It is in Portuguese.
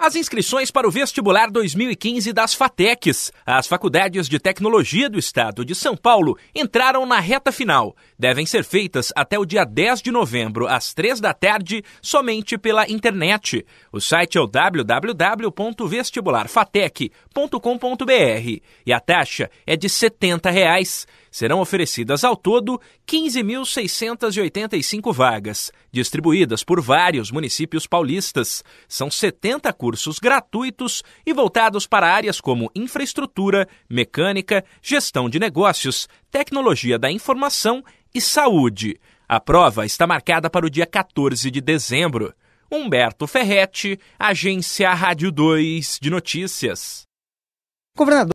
As inscrições para o vestibular 2015 das FATECs, as Faculdades de Tecnologia do Estado de São Paulo, entraram na reta final. Devem ser feitas até o dia 10 de novembro, às 3 da tarde, somente pela internet. O site é o www.vestibularfatec.com.br e a taxa é de R$ 70. Reais. Serão oferecidas ao todo 15.685 vagas, distribuídas por vários municípios paulistas. São 70 cursos cursos gratuitos e voltados para áreas como infraestrutura, mecânica, gestão de negócios, tecnologia da informação e saúde. A prova está marcada para o dia 14 de dezembro. Humberto Ferretti, Agência Rádio 2 de Notícias. Governador